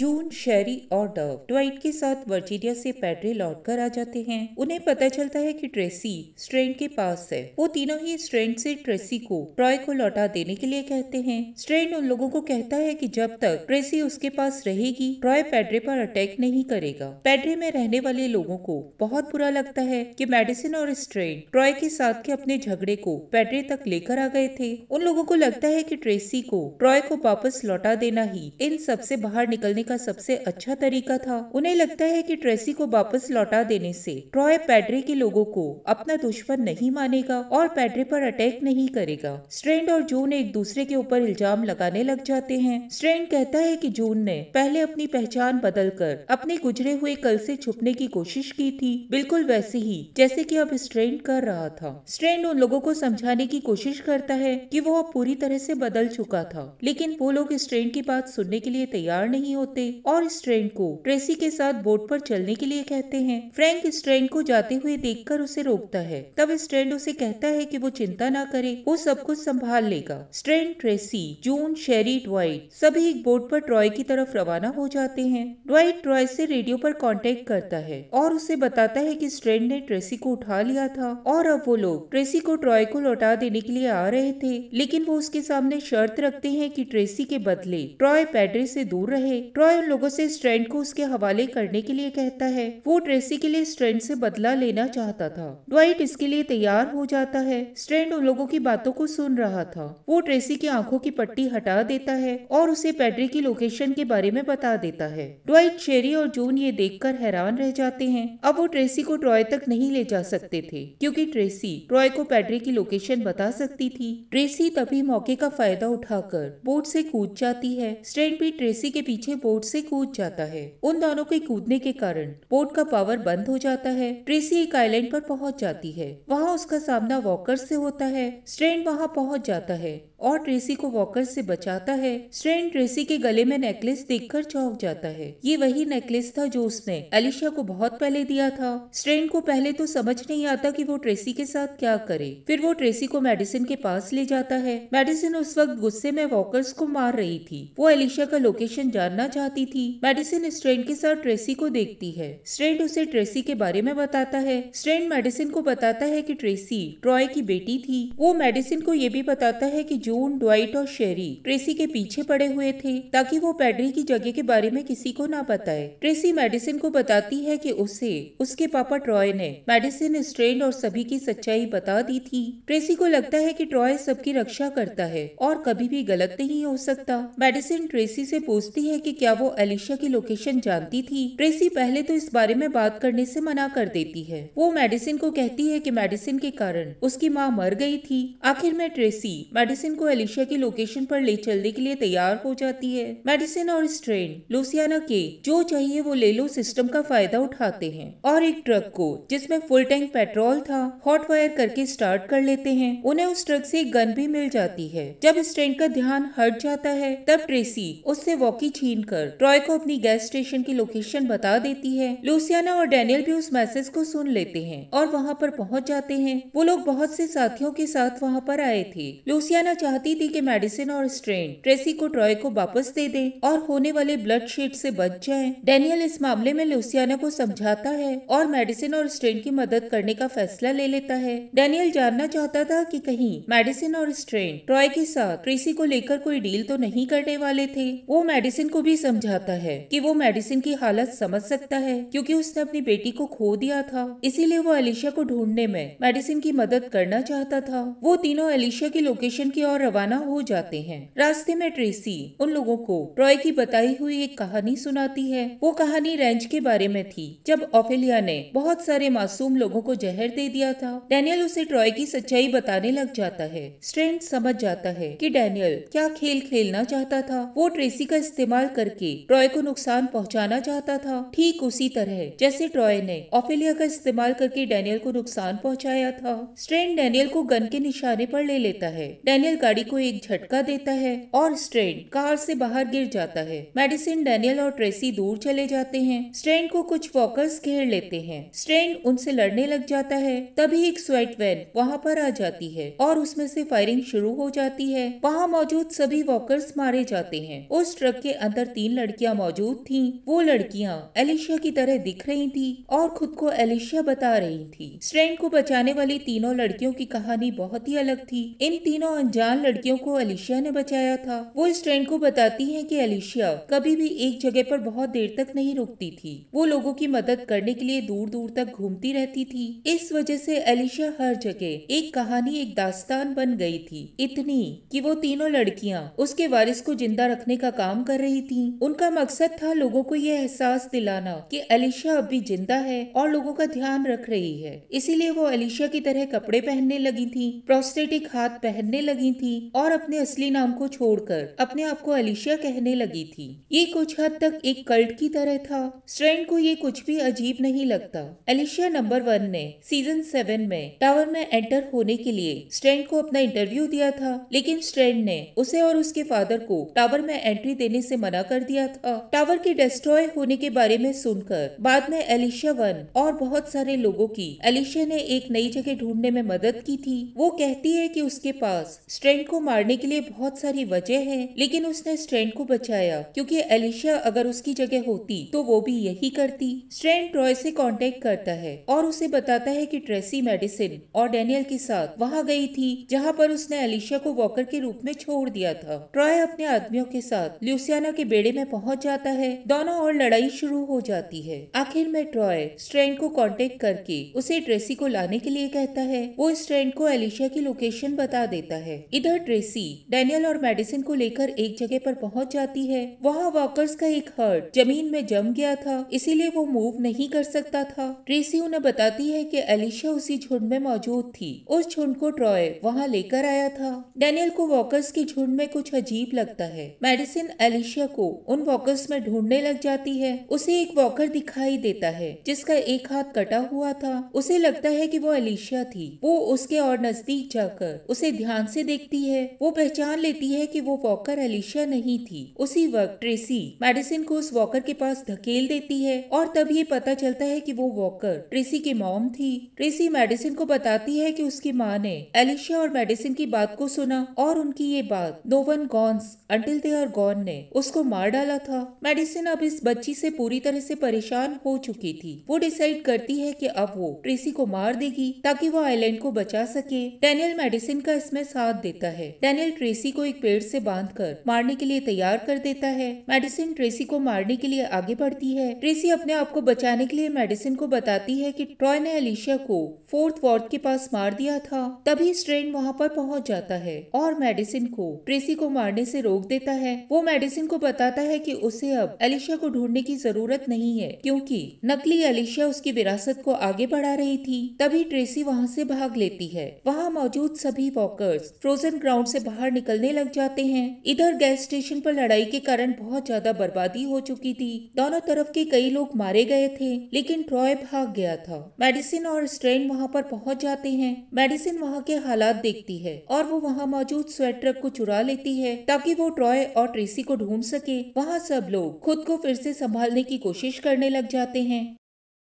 जून शेरी और डव ट्वाइट के साथ वर्जीनिया से पैटरी लौट कर आ जाते हैं उन्हें पता चलता है कि ट्रेसी स्ट्रेंड के पास है वो तीनों ही स्ट्रेंड से ट्रेसी को ट्रॉय को लौटा देने के लिए कहते हैं स्ट्रेंड उन लोगों को कहता है कि जब तक ट्रेसी उसके पास रहेगी ट्रॉय पैड्रे पर अटैक नहीं करेगा पैड्रे में रहने वाले लोगों को बहुत बुरा लगता है कि मेडिसिन और स्ट्रेन ट्रॉय के साथ के अपने झगड़े को पैड्रे तक लेकर आ गए थे उन लोगों को लगता है कि ट्रेसी को ट्रॉय को वापस लौटा देना ही इन सबसे बाहर निकलने का सबसे अच्छा तरीका था उन्हें लगता है कि ट्रेसी को वापस लौटा देने से ट्रॉय पैड्रे के लोगों को अपना दुश्मन नहीं मानेगा और पैड्रे पर अटैक नहीं करेगा स्ट्रेंड और जून एक दूसरे के ऊपर इल्जाम लगाने लग जाते हैं स्ट्रेंड कहता है की जून ने पहले अपनी पहचान बदल कर अपने गुजरे हुए कल से छुपने की कोशिश की थी बिल्कुल वैसे ही जैसे कि अब स्ट्रेंड कर रहा था स्ट्रेंड उन लोगों को समझाने की कोशिश करता है कि वो अब पूरी तरह से बदल चुका था लेकिन वो लोग स्ट्रेंड की बात सुनने के लिए तैयार नहीं होते सकते और स्ट्रेंड को ट्रेसी के साथ बोट पर चलने के लिए कहते हैं फ्रैंक इस को जाते हुए देखकर उसे रोकता है तब स्ट्रेंड उसे कहता है कि वो चिंता ना करे वो सब कुछ संभाल लेगा स्ट्रेंड ट्रेसी जून शेरी ड्वाइट सभी एक बोट पर ट्रॉय की तरफ रवाना हो जाते हैं ड्वाइट ट्रॉय से रेडियो पर कांटेक्ट करता है और उसे बताता है कि स्ट्रेंड ने ट्रेसी को उठा लिया था और अब वो लोग ट्रेसी को ट्रॉय को लौटा देने के लिए आ रहे थे लेकिन वो उसके सामने शर्त रखते हैं कि ट्रेसी के बदले ट्रॉय पैड्रे से दूर रहे ट्रॉय उन लोगों से स्ट्रेंड को उसके हवाले करने के लिए कहता है वो ट्रेसी के लिए स्ट्रेंड से बदला लेना चाहता था ड्वाइट इसके लिए तैयार हो जाता है स्ट्रेंड उन लोगों की बातों को सुन रहा था वो ट्रेसी की आंखों की पट्टी हटा देता है और उसे पैट्री की लोकेशन के बारे में बता देता है ड्वाइट शेरी और जून ये देख हैरान रह जाते हैं अब वो ट्रेसी को ट्रॉय तक नहीं ले जा सकते थे क्यूँकी ट्रेसी ट्रॉय को पैट्री की लोकेशन बता सकती थी ट्रेसी तभी मौके का फायदा उठाकर बोट से कूद जाती है स्ट्रेंड भी ट्रेसी के पीछे बोट पोर्ट से कूद जाता है उन दोनों के कूदने के कारण पोर्ट का पावर बंद हो जाता है ट्रेसी एक आइलैंड पर पहुंच जाती है वहाँ उसका सामना वॉकर से होता है स्ट्रेन वहाँ पहुंच जाता है और ट्रेसी को वॉकर से बचाता है स्ट्रेन ट्रेसी के गले में नेकलेस देखकर चौंक जाता है ये वही नेकलेस था जो उसने अलिशा को बहुत पहले दिया था स्ट्रेन को पहले तो समझ नहीं आता कि वो ट्रेसी के साथ क्या करे फिर वो ट्रेसी को मेडिसिन के पास ले जाता है मेडिसिन उस वक्त गुस्से में वॉकर्स को मार रही थी वो अलिशा का लोकेशन जानना चाहती चाहती थी मेडिसिन स्ट्रेंड के साथ ट्रेसी को देखती है स्ट्रेंड उसे ट्रेसी के बारे में बताता है स्ट्रेंड मेडिसिन को बताता है कि ट्रेसी ट्रॉय की बेटी थी वो मेडिसिन को ये भी बताता है कि जून ड्वाइट और शेरी ट्रेसी के पीछे पड़े हुए थे ताकि वो पैडरी की जगह के बारे में किसी को ना बताए ट्रेसी मेडिसिन को बताती है कि उसे उसके पापा ट्रॉय ने मेडिसिन स्ट्रेंड और सभी की सच्चाई बता दी थी ट्रेसी को लगता है कि ट्रॉय सबकी रक्षा करता है और कभी भी गलत नहीं हो सकता मेडिसिन ट्रेसी से पूछती है कि क्या क्या वो एलिशा की लोकेशन जानती थी ट्रेसी पहले तो इस बारे में बात करने से मना कर देती है वो मेडिसिन को कहती है कि मेडिसिन के कारण उसकी माँ मर गई थी आखिर में ट्रेसी मेडिसिन को एलिशा की लोकेशन पर ले चलने के लिए तैयार हो जाती है मेडिसिन और स्ट्रेन लुसियाना के जो चाहिए वो ले लो सिस्टम का फायदा उठाते हैं और एक ट्रक को जिसमे फुल टैंक पेट्रोल था हॉट वायर करके स्टार्ट कर लेते हैं उन्हें उस ट्रक से एक गन भी मिल जाती है जब स्ट्रेन का ध्यान हट जाता है तब ट्रेसी उससे वॉकी छीन कर कर ट्रॉय को अपनी गैस स्टेशन की लोकेशन बता देती है लुसियाना और डेनियल भी उस मैसेज को सुन लेते हैं और वहाँ पर पहुँच जाते हैं वो लोग बहुत से साथियों के साथ वहाँ पर आए थे लुसियाना चाहती थी की मेडिसिन और स्ट्रेन ट्रेसी को ट्रॉय को वापस दे दे और होने वाले ब्लड शेड ऐसी बच जाए डेनियल इस मामले में लुसियाना को समझाता है और मेडिसिन और स्ट्रेन की मदद करने का फैसला ले लेता है डेनियल जानना चाहता था कि कहीं मेडिसिन और स्ट्रेन ट्रॉय के साथ ट्रेसी को लेकर कोई डील तो नहीं करने वाले थे वो मेडिसिन को भी सम... समझाता है कि वो मेडिसिन की हालत समझ सकता है क्योंकि उसने अपनी बेटी को खो दिया था इसीलिए वो एलिशा को ढूंढने में मेडिसिन की मदद करना चाहता था वो तीनों एलिशा की लोकेशन की ओर रवाना हो जाते हैं रास्ते में ट्रेसी उन लोगों को रॉय की बताई हुई एक कहानी सुनाती है वो कहानी रेंज के बारे में थी जब ऑफिलिया ने बहुत सारे मासूम लोगों को जहर दे दिया था डैनियल उसे ट्रॉय की सच्चाई बताने लग जाता है स्ट्रेंड समझ जाता है कि डैनियल क्या खेल खेलना चाहता था वो ट्रेसी का इस्तेमाल करके करके ट्रॉय को नुकसान पहुंचाना चाहता था ठीक उसी तरह जैसे ट्रॉय ने ऑफिलिया का इस्तेमाल करके डैनियल को नुकसान पहुंचाया था स्ट्रेन डैनियल को गन के निशाने पर ले लेता है डैनियल गाड़ी को एक झटका देता है और स्ट्रेन कार से बाहर गिर जाता है मेडिसिन डैनियल और ट्रेसी दूर चले जाते हैं स्ट्रेन को कुछ वॉकर्स घेर लेते हैं स्ट्रेन उनसे लड़ने लग जाता है तभी एक स्वेट वैन वहाँ पर आ जाती है और उसमें से फायरिंग शुरू हो जाती है वहाँ मौजूद सभी वॉकर्स मारे जाते हैं उस ट्रक के अंदर तीन तीन लड़कियां मौजूद थीं। वो लड़कियां एलिशिया की तरह दिख रही थी और खुद को एलिशिया बता रही थी स्ट्रेंड को बचाने वाली तीनों लड़कियों की कहानी बहुत ही अलग थी इन तीनों अनजान लड़कियों को एलिशिया ने बचाया था वो स्ट्रेंड को बताती है की एलिशिया कभी भी एक जगह पर बहुत देर तक नहीं रुकती थी वो लोगों की मदद करने के लिए दूर दूर तक घूमती रहती थी इस वजह से एलिशिया हर जगह एक कहानी एक दास्तान बन गई थी इतनी कि वो तीनों लड़कियां उसके वारिस को जिंदा रखने का काम कर रही थीं। उनका मकसद था लोगों को यह एहसास दिलाना कि अलीशा अब भी जिंदा है और लोगों का ध्यान रख रही है इसीलिए वो अलीशा की तरह कपड़े पहनने लगी थी प्रोस्टेटिक हाथ पहनने लगी थी और अपने असली नाम को छोड़कर अपने आप को अलीशा कहने लगी थी ये कुछ हद तक एक कल्ट की तरह था स्ट्रेंड को ये कुछ भी अजीब नहीं लगता अलीशा नंबर वन ने सीजन सेवन में टावर में एंटर होने के लिए स्ट्रेंड को अपना इंटरव्यू दिया था लेकिन स्ट्रेंड ने उसे और उसके फादर को टावर में एंट्री देने से मना कर कर दिया था टावर के डिस्ट्रॉय होने के बारे में सुनकर बाद में एलिशा वन और बहुत सारे लोगों की एलिशा ने एक नई जगह ढूंढने में मदद की थी वो कहती है कि उसके पास स्ट्रेंड को मारने के लिए बहुत सारी वजह है लेकिन उसने स्ट्रेंड को बचाया क्योंकि एलिशा अगर उसकी जगह होती तो वो भी यही करती स्ट्रेंड ट्रॉय से कांटेक्ट करता है और उसे बताता है कि ट्रेसी मेडिसिन और डेनियल के साथ वहाँ गई थी जहाँ पर उसने एलिशा को वॉकर के रूप में छोड़ दिया था ट्रॉय अपने आदमियों के साथ ल्यूसियाना के बेड़े घेरे में पहुंच जाता है दोनों और लड़ाई शुरू हो जाती है आखिर में ट्रॉय स्ट्रेंड को कांटेक्ट करके उसे ट्रेसी को लाने के लिए कहता है वो स्ट्रेंड को एलिशिया की लोकेशन बता देता है इधर ट्रेसी डेनियल और मेडिसिन को लेकर एक जगह पर पहुंच जाती है वहाँ वॉकर्स का एक हर्ट जमीन में जम गया था इसीलिए वो मूव नहीं कर सकता था ट्रेसी उन्हें बताती है की एलिशिया उसी झुंड में मौजूद थी उस झुंड को ट्रॉय वहाँ लेकर आया था डेनियल को वॉकर्स के झुंड में कुछ अजीब लगता है मेडिसिन एलिशिया को उन वॉकर्स में ढूंढने लग जाती है उसे एक वॉकर दिखाई देता है जिसका एक हाथ कटा हुआ था उसे लगता है कि वो अलीशिया थी वो उसके और नजदीक जाकर उसे ध्यान से देखती है वो पहचान लेती है कि वो वॉकर अलीशिया नहीं थी उसी वक्त ट्रेसी मेडिसिन को उस वॉकर के पास धकेल देती है और तब ये पता चलता है कि वो वॉकर ट्रेसी की मॉम थी ट्रेसी मेडिसिन को बताती है कि उसकी माँ ने एलिशिया और मेडिसिन की बात को सुना और उनकी ये बात no one goes until they are gone ने उसको मार डाला था मेडिसिन अब इस बच्ची से पूरी तरह से परेशान हो चुकी थी वो डिसाइड करती है कि अब वो ट्रेसी को मार देगी ताकि वो आइलैंड को बचा सके डेनियल मेडिसिन का इसमें साथ देता है डेनियल ट्रेसी को एक पेड़ से कर मारने के लिए तैयार कर देता है मेडिसिन ट्रेसी को मारने के लिए आगे बढ़ती है ट्रेसी अपने आप को बचाने के लिए मेडिसिन को बताती है की ट्रॉय ने एलिशा को फोर्थ वार्ड के पास मार दिया था तभी स्ट्रेन वहाँ पर पहुँच जाता है और मेडिसिन को ट्रेसी को मारने से रोक देता है वो मेडिसिन को बताता बताता है कि उसे अब अलीशा को ढूंढने की जरूरत नहीं है क्योंकि नकली अलीशा उसकी विरासत को आगे बढ़ा रही थी तभी ट्रेसी वहाँ से भाग लेती है वहाँ मौजूद सभी वॉकर्स फ्रोजन ग्राउंड से बाहर निकलने लग जाते हैं इधर गैस स्टेशन पर लड़ाई के कारण बहुत ज्यादा बर्बादी हो चुकी थी दोनों तरफ के कई लोग मारे गए थे लेकिन ट्रॉय भाग गया था मेडिसिन और स्ट्रेन वहाँ पर पहुँच जाते हैं मेडिसिन वहाँ के हालात देखती है और वो वहाँ मौजूद स्वेट ट्रक को चुरा लेती है ताकि वो ट्रॉय और ट्रेसी को ढूंढ सके वहाँ सब लोग खुद को फिर से संभालने की कोशिश करने लग जाते हैं